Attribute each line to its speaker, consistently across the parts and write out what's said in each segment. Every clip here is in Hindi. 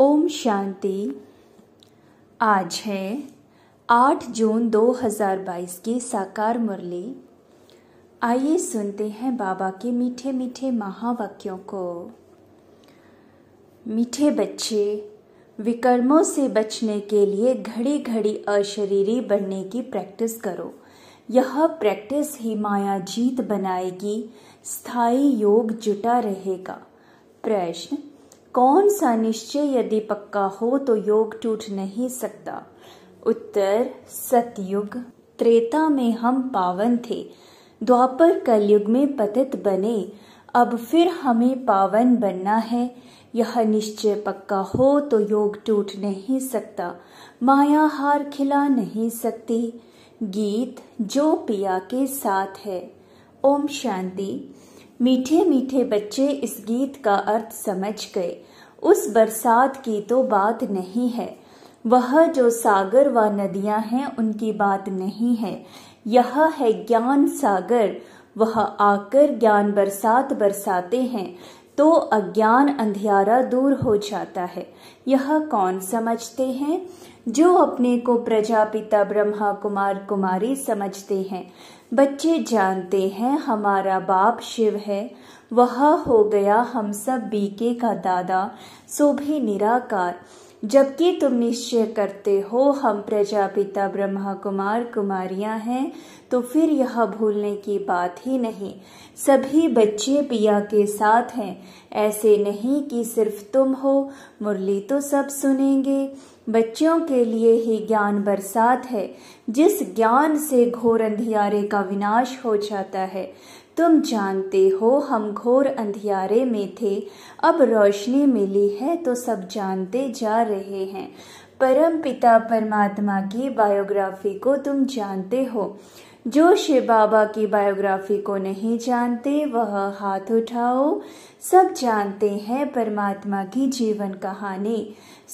Speaker 1: ओम शांति आज है 8 जून 2022 की साकार मुरली आइए सुनते हैं बाबा के मीठे मीठे महावाक्यों को मीठे बच्चे विकर्मों से बचने के लिए घड़ी घड़ी अशरीरी बनने की प्रैक्टिस करो यह प्रैक्टिस ही माया जीत बनाएगी स्थायी योग जुटा रहेगा प्रश्न कौन सा निश्चय यदि पक्का हो तो योग टूट नहीं सकता उत्तर सतयुग त्रेता में हम पावन थे द्वापर कलयुग में पतित बने अब फिर हमें पावन बनना है यह निश्चय पक्का हो तो योग टूट नहीं सकता माया हार खिला नहीं सकती गीत जो पिया के साथ है ओम शांति मीठे मीठे बच्चे इस गीत का अर्थ समझ गए उस बरसात की तो बात नहीं है वह जो सागर व नदियां हैं उनकी बात नहीं है यह है ज्ञान सागर वह आकर ज्ञान बरसात बरसाते हैं तो अज्ञान अंधियारा दूर हो जाता है यह कौन समझते हैं जो अपने को प्रजापिता ब्रह्मा कुमार कुमारी समझते हैं बच्चे जानते हैं हमारा बाप शिव है वह हो गया हम सब बीके का दादा सो भी निराकार जबकि तुम निश्चय करते हो हम प्रजापिता ब्रह्मा कुमार कुमारियां हैं तो फिर यह भूलने की बात ही नहीं सभी बच्चे पिया के साथ हैं ऐसे नहीं कि सिर्फ तुम हो मुरली तो सब सुनेंगे बच्चों के लिए ही ज्ञान बरसात है जिस ज्ञान से घोर अंधियारे का विनाश हो जाता है तुम जानते हो हम घोर अंधियारे में थे अब रोशनी मिली है तो सब जानते जा रहे हैं परम पिता परमात्मा की बायोग्राफी को तुम जानते हो जो शिव बाबा की बायोग्राफी को नहीं जानते वह हाथ उठाओ सब जानते हैं परमात्मा की जीवन कहानी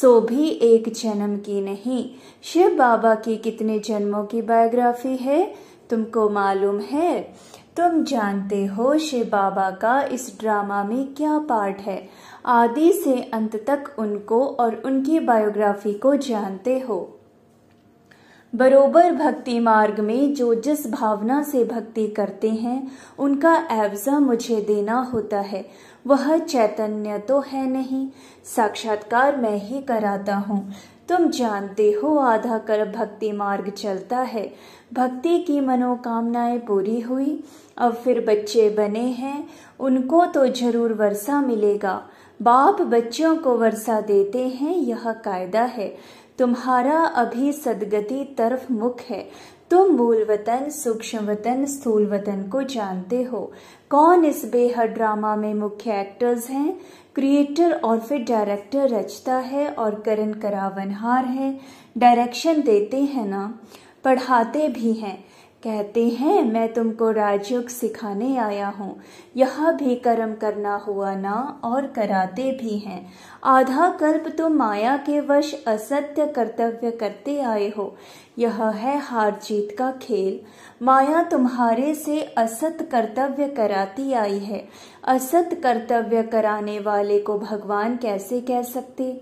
Speaker 1: सो भी एक जन्म की नहीं शिव बाबा की कितने जन्मों की बायोग्राफी है तुमको मालूम है तुम जानते हो शिव बाबा का इस ड्रामा में क्या पार्ट है आदि से अंत तक उनको और उनकी बायोग्राफी को जानते हो बरोबर भक्ति मार्ग में जो जिस भावना से भक्ति करते हैं उनका एवजा मुझे देना होता है वह चैतन्य तो है नहीं साक्षात्कार मैं ही कराता हूँ तुम जानते हो आधा कर भक्ति मार्ग चलता है भक्ति की मनोकामनाएं पूरी हुई अब फिर बच्चे बने हैं उनको तो जरूर वर्षा मिलेगा बाप बच्चों को वर्षा देते हैं यह कायदा है तुम्हारा अभी सदगति तरफ मुख है तुम मूल वतन सूक्ष्म वतन स्थूल वतन को जानते हो कौन इस बेहद ड्रामा में मुख्य एक्टर्स हैं क्रिएटर और फिर डायरेक्टर रचता है और करण करावनहार है डायरेक्शन देते हैं ना पढ़ाते भी हैं कहते हैं मैं तुमको राजयोग सिखाने आया हूँ यह भी कर्म करना हुआ ना और कराते भी हैं आधा कल्प तो माया के वश असत्य कर्तव्य करते आए हो यह है हार जीत का खेल माया तुम्हारे से असत कर्तव्य कराती आई है असत कर्तव्य कराने वाले को भगवान कैसे कह सकते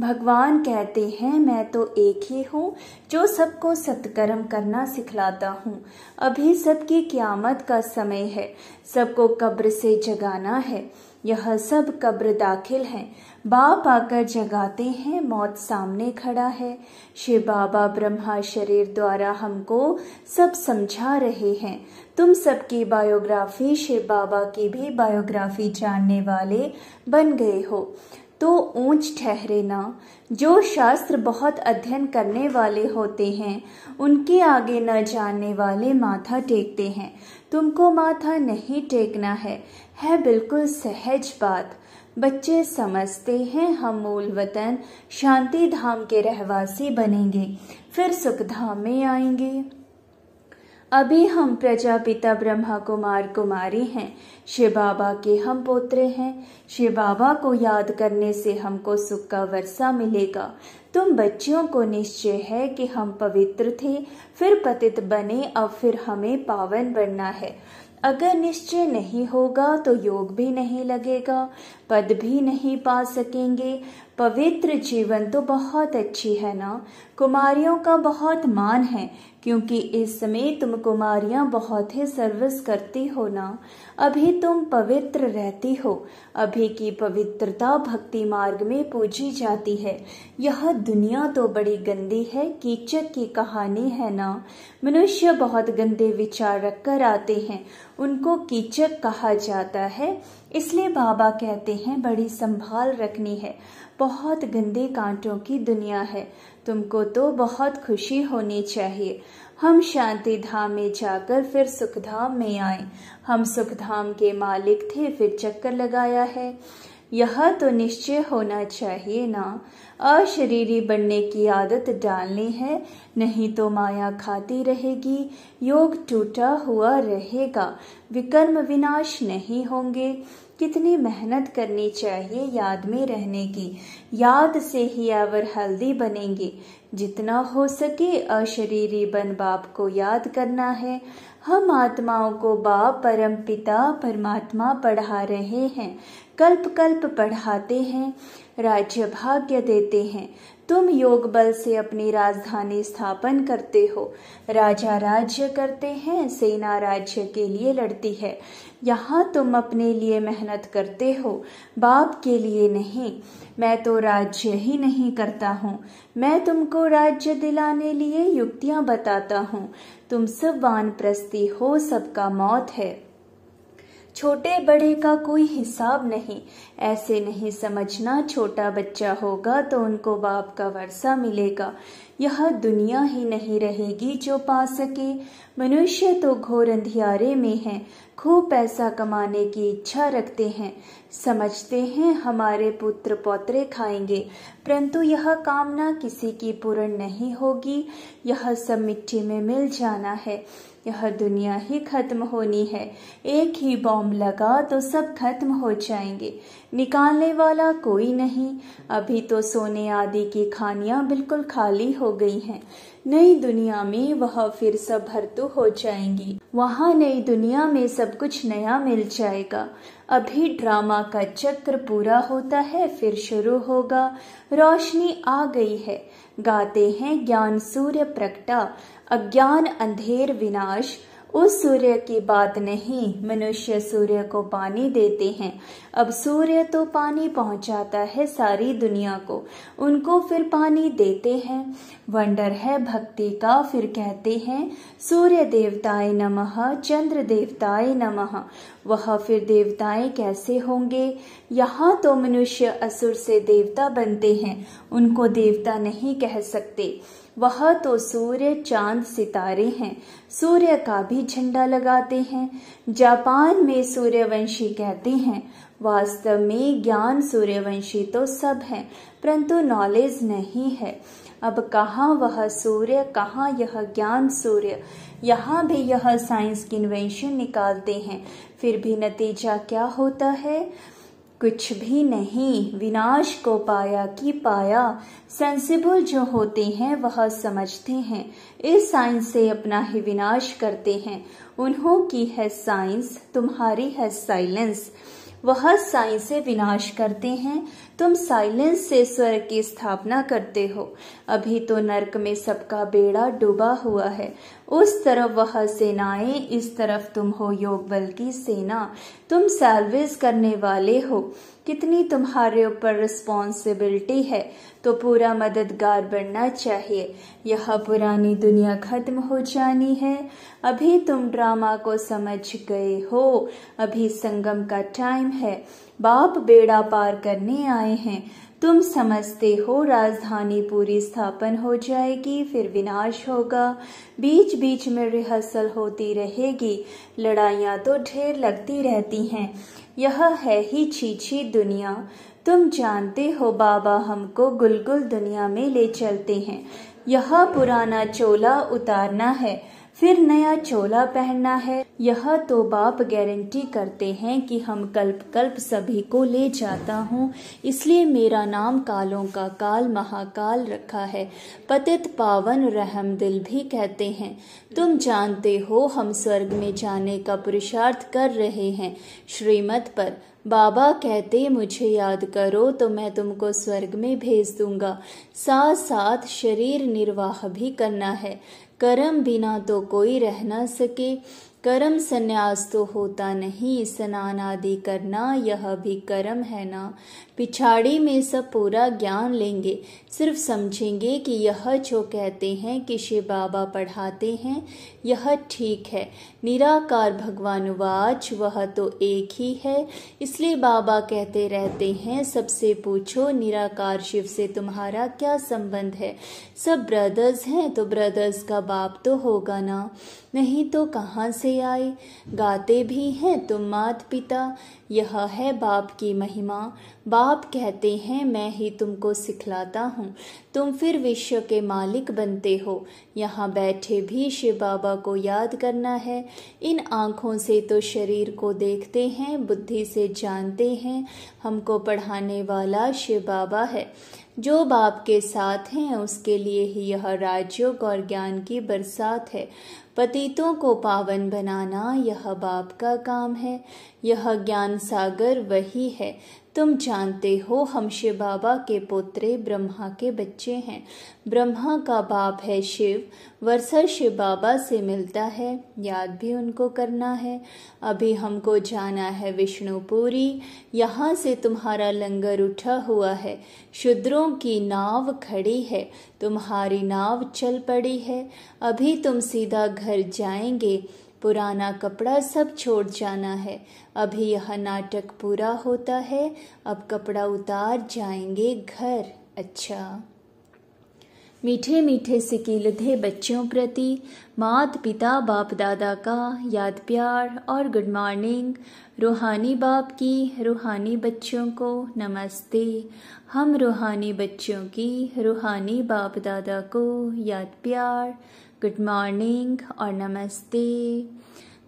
Speaker 1: भगवान कहते हैं मैं तो एक ही हूँ जो सबको सत्कर्म करना सिखलाता हूँ अभी सबकी क्यामत का समय है सबको कब्र से जगाना है यह सब कब्र दाखिल हैं बाप आकर जगाते हैं मौत सामने खड़ा है शिव बाबा ब्रह्मा शरीर द्वारा हमको सब समझा रहे हैं तुम सबकी बायोग्राफी शिव बाबा की भी बायोग्राफी जानने वाले बन गए हो तो ऊंच ठहरे ना जो शास्त्र बहुत अध्ययन करने वाले होते हैं उनके आगे न जानने वाले माथा टेकते हैं तुमको माथा नहीं टेकना है है बिल्कुल सहज बात बच्चे समझते हैं हम मूल वतन शांति धाम के रहवासी बनेंगे फिर सुख धाम में आएंगे अभी हम प्रजापिता ब्रह्मा कुमार कुमारी हैं शिव बाबा के हम पोत्रे हैं शिव बाबा को याद करने से हमको सुख का वर्षा मिलेगा तुम बच्चियों को निश्चय है कि हम पवित्र थे फिर पतित बने अब फिर हमें पावन बनना है अगर निश्चय नहीं होगा तो योग भी नहीं लगेगा पद भी नहीं पा सकेंगे पवित्र जीवन तो बहुत अच्छी है ना कुमारियों का बहुत मान है क्योंकि इस समय तुम कुमारियां बहुत ही सर्विस करती हो ना अभी तुम पवित्र रहती हो अभी की पवित्रता भक्ति मार्ग में पूजी जाती है यह दुनिया तो बड़ी गंदी है कीचक की कहानी है ना मनुष्य बहुत गंदे विचार रखकर आते हैं उनको कीचक कहा जाता है इसलिए बाबा कहते हैं बड़ी संभाल रखनी है बहुत गंदे कांटों की दुनिया है तुमको तो बहुत खुशी होनी चाहिए हम शांति धाम में जाकर फिर सुखधाम में आए हम सुखधाम के मालिक थे फिर चक्कर लगाया है यह तो निश्चय होना चाहिए ना अशरीरी बनने की आदत डालनी है नहीं तो माया खाती रहेगी योग टूटा हुआ रहेगा विकर्म विनाश नहीं होंगे कितनी मेहनत करनी चाहिए याद में रहने की याद से ही अवर हेल्दी बनेंगे जितना हो सके अशरीरी बन बाप को याद करना है हम आत्माओं को बाप परम पिता परमात्मा पढ़ा रहे हैं कल्प कल्प पढ़ाते हैं राज्य भाग्य देते हैं तुम योग बल से अपनी राजधानी स्थापन करते हो राजा राज्य करते हैं सेना राज्य के लिए लड़ती है यहाँ तुम अपने लिए मेहनत करते हो बाप के लिए नहीं मैं तो राज्य ही नहीं करता हूँ मैं तुमको राज्य दिलाने लिए युक्तियाँ बताता हूँ तुम सब प्रस्ती हो सबका मौत है छोटे बड़े का कोई हिसाब नहीं ऐसे नहीं समझना छोटा बच्चा होगा तो उनको बाप का वर्षा मिलेगा यह दुनिया ही नहीं रहेगी जो पा सके मनुष्य तो घोर अंधियारे में हैं खूब पैसा कमाने की इच्छा रखते हैं समझते हैं हमारे पुत्र पौत्रे खाएंगे परंतु यह कामना किसी की पूर्ण नहीं होगी यह सब मिट्टी में मिल जाना है यह दुनिया ही खत्म होनी है एक ही बॉम्ब लगा तो सब खत्म हो जाएंगे निकालने वाला कोई नहीं अभी तो सोने आदि की खानियां बिल्कुल खाली हो गई हैं नई दुनिया में वह फिर सब भरतु हो जाएंगी वहाँ नई दुनिया में सब कुछ नया मिल जाएगा अभी ड्रामा का चक्र पूरा होता है फिर शुरू होगा रोशनी आ गई है गाते हैं ज्ञान सूर्य प्रगटा अज्ञान अंधेर विनाश उस सूर्य की बात नहीं मनुष्य सूर्य को पानी देते हैं अब सूर्य तो पानी पहुंचाता है सारी दुनिया को उनको फिर पानी देते हैं वंडर है भक्ति का फिर कहते हैं सूर्य देवताए नमः चंद्र देवताए नमः वह फिर देवताएं कैसे होंगे यहाँ तो मनुष्य असुर से देवता बनते हैं उनको देवता नहीं कह सकते वह तो सूर्य चांद सितारे हैं सूर्य का भी झंडा लगाते हैं जापान में सूर्यवंशी कहते हैं वास्तव में ज्ञान सूर्यवंशी तो सब हैं परंतु नॉलेज नहीं है अब कहाँ वह सूर्य कहाँ यह ज्ञान सूर्य यहाँ भी यह साइंस की इन्वेंशन निकालते हैं फिर भी नतीजा क्या होता है कुछ भी नहीं विनाश को पाया कि पाया सेंसिबल जो होते हैं वह समझते हैं इस साइंस से अपना ही विनाश करते हैं उन्हों की है साइंस तुम्हारी है साइलेंस वह साइंस से विनाश करते हैं तुम साइलेंस से स्वर्ग की स्थापना करते हो अभी तो नरक में सबका बेड़ा डूबा हुआ है उस तरफ वह सेनाएं इस तरफ तुम हो योग बल की सेना तुम सैलवेज करने वाले हो कितनी तुम्हारे ऊपर रिस्पॉन्सिबिलिटी है तो पूरा मददगार बनना चाहिए यह पुरानी दुनिया खत्म हो जानी है अभी तुम ड्रामा को समझ गए हो अभी संगम का टाइम है बाप बेड़ा पार करने आए हैं तुम समझते हो राजधानी पूरी स्थापन हो जाएगी फिर विनाश होगा बीच बीच में रिहर्सल होती रहेगी लड़ाइयाँ तो ढेर लगती रहती हैं यह है ही छीछी दुनिया तुम जानते हो बाबा हमको गुलगुल दुनिया में ले चलते हैं यह पुराना चोला उतारना है फिर नया चोला पहनना है यह तो बाप गारंटी करते हैं कि हम कल्प कल्प सभी को ले जाता हूँ इसलिए मेरा नाम कालों का काल महाकाल रखा है पतित पावन रहम दिल भी कहते हैं तुम जानते हो हम स्वर्ग में जाने का पुरुषार्थ कर रहे हैं श्रीमत पर बाबा कहते मुझे याद करो तो मैं तुमको स्वर्ग में भेज दूंगा साथ साथ शरीर निर्वाह भी करना है करम बिना तो कोई रह न सके कर्म संन्यास तो होता नहीं स्नान आदि करना यह भी कर्म है ना पिछाड़ी में सब पूरा ज्ञान लेंगे सिर्फ समझेंगे कि यह जो कहते हैं कि शिव बाबा पढ़ाते हैं यह ठीक है निराकार भगवानुवाच वह तो एक ही है इसलिए बाबा कहते रहते हैं सबसे पूछो निराकार शिव से तुम्हारा क्या संबंध है सब ब्रदर्स हैं तो ब्रदर्स का बाप तो होगा ना नहीं तो कहाँ से से आए गाते भी हैं तुम मात पिता यह है बाप की महिमा बाप कहते हैं मैं ही तुमको सिखलाता हूँ तुम फिर विश्व के मालिक बनते हो यहाँ बैठे भी शिव बाबा को याद करना है इन आँखों से तो शरीर को देखते हैं बुद्धि से जानते हैं हमको पढ़ाने वाला शिव बाबा है जो बाप के साथ हैं उसके लिए ही यह राजयोग और ज्ञान की बरसात है पतितों को पावन बनाना यह बाप का काम है यह ज्ञान सागर वही है तुम जानते हो हम शिव बाबा के पोत्रे ब्रह्मा के बच्चे हैं ब्रह्मा का बाप है शिव वर्षा शिव बाबा से मिलता है याद भी उनको करना है अभी हमको जाना है विष्णुपुरी यहाँ से तुम्हारा लंगर उठा हुआ है शुद्रों की नाव खड़ी है तुम्हारी नाव चल पड़ी है अभी तुम सीधा घर जाएंगे पुराना कपड़ा सब छोड़ जाना है अभी यह नाटक पूरा होता है अब कपड़ा उतार जाएंगे घर अच्छा मीठे मीठे से किलधे बच्चों प्रति मात पिता बाप दादा का याद प्यार और गुड मॉर्निंग रूहानी बाप की रूहानी बच्चों को नमस्ते हम रूहानी बच्चों की रूहानी बाप दादा को याद प्यार गुड मॉर्निंग और नमस्ते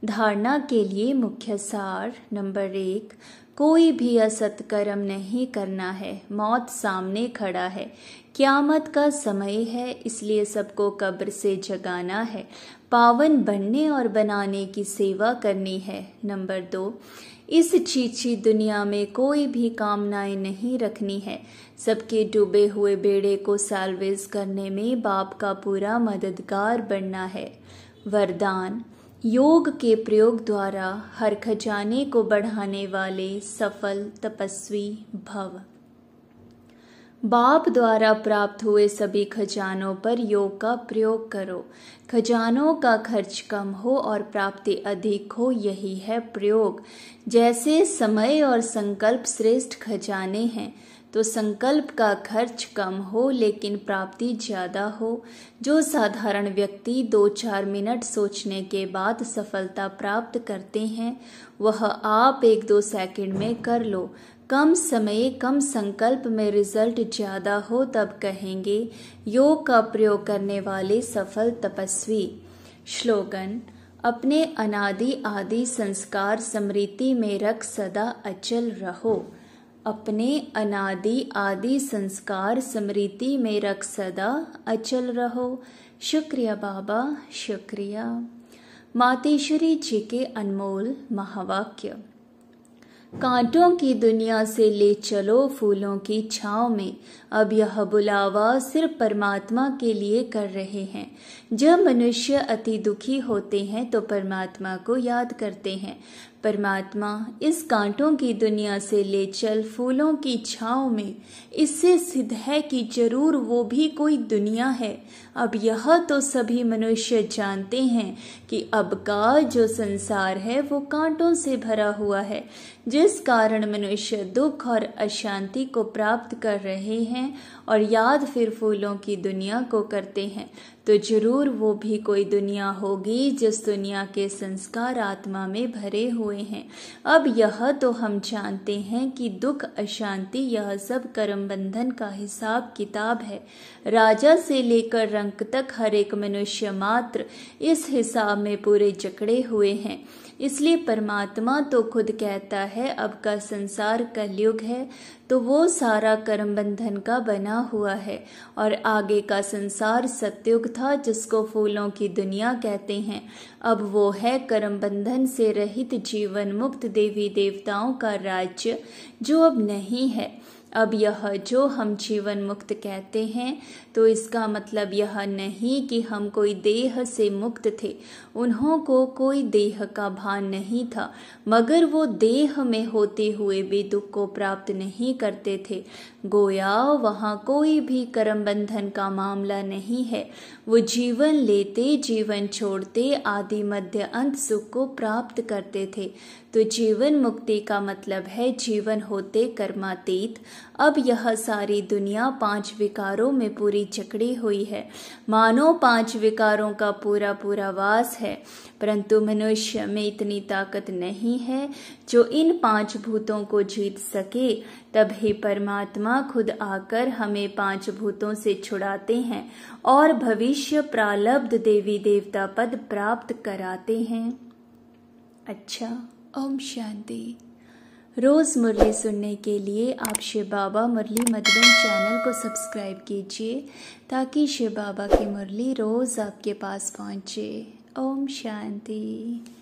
Speaker 1: धारणा के लिए मुख्य सार नंबर एक कोई भी असत कर्म नहीं करना है मौत सामने खड़ा है क्यामत का समय है इसलिए सबको कब्र से जगाना है पावन बनने और बनाने की सेवा करनी है नंबर दो इस चीची दुनिया में कोई भी कामनाएं नहीं रखनी है सबके डूबे हुए बेड़े को सैलवेज करने में बाप का पूरा मददगार बनना है वरदान योग के प्रयोग द्वारा हर खजाने को बढ़ाने वाले सफल तपस्वी भव बाप द्वारा प्राप्त हुए सभी खजानों पर योग का प्रयोग करो खजानों का खर्च कम हो और प्राप्ति अधिक हो यही है प्रयोग जैसे समय और संकल्प श्रेष्ठ खजाने हैं तो संकल्प का खर्च कम हो लेकिन प्राप्ति ज़्यादा हो जो साधारण व्यक्ति दो चार मिनट सोचने के बाद सफलता प्राप्त करते हैं वह आप एक दो सेकंड में कर लो कम समय कम संकल्प में रिजल्ट ज़्यादा हो तब कहेंगे योग का प्रयोग करने वाले सफल तपस्वी श्लोगन अपने अनादि आदि संस्कार स्मृति में रख सदा अचल रहो अपने अनादि आदि संस्कार स्मृति में रख सदा अचल रहो शुक्रिया बाबा शुक्रिया मातेश्वरी जी के अनमोल महावाक्य कांटों की दुनिया से ले चलो फूलों की छाव में अब यह बुलावा सिर्फ परमात्मा के लिए कर रहे हैं जब मनुष्य अति दुखी होते हैं तो परमात्मा को याद करते हैं परमात्मा इस कांटों की दुनिया से ले चल फूलों की छाँव में इससे सिद्ध है कि जरूर वो भी कोई दुनिया है अब यह तो सभी मनुष्य जानते हैं कि अब का जो संसार है वो कांटों से भरा हुआ है जिस कारण मनुष्य दुख और अशांति को प्राप्त कर रहे हैं और याद फिर फूलों की दुनिया को करते हैं तो जरूर वो भी कोई दुनिया होगी जिस दुनिया के संस्कार आत्मा में भरे हुए हैं अब यह तो हम जानते हैं कि दुख अशांति यह सब कर्म बंधन का हिसाब किताब है राजा से लेकर रंक तक हर एक मनुष्य मात्र इस हिसाब में पूरे जकड़े हुए हैं इसलिए परमात्मा तो खुद कहता है अब का संसार कलयुग है तो वो सारा कर्म बंधन का बना हुआ है और आगे का संसार सत्युग था जिसको फूलों की दुनिया कहते हैं अब वो है कर्म बंधन से रहित जीवन मुक्त देवी देवताओं का राज्य जो अब नहीं है अब यह जो हम जीवन मुक्त कहते हैं तो इसका मतलब यह नहीं कि हम कोई देह से मुक्त थे उन्हों को कोई देह का भान नहीं था मगर वो देह में होते हुए भी दुख को प्राप्त नहीं करते थे गोया वहाँ कोई भी कर्म बंधन का मामला नहीं है वो जीवन लेते जीवन छोड़ते आदि मध्य अंत सुख को प्राप्त करते थे तो जीवन मुक्ति का मतलब है जीवन होते कर्मातीत अब यह सारी दुनिया पांच विकारों में पूरी चकड़ी हुई है मानो पांच विकारों का पूरा पूरा वास है परंतु मनुष्य में इतनी ताकत नहीं है जो इन पांच भूतों को जीत सके तभी परमात्मा खुद आकर हमें पांच भूतों से छुड़ाते हैं और भविष्य प्रालब्ध देवी देवता पद प्राप्त कराते हैं अच्छा ओम शांति रोज़ मुरली सुनने के लिए आप शिव बाबा मुरली मधुबन चैनल को सब्सक्राइब कीजिए ताकि शिव बाबा की मुरली रोज़ आपके पास पहुंचे ओम शांति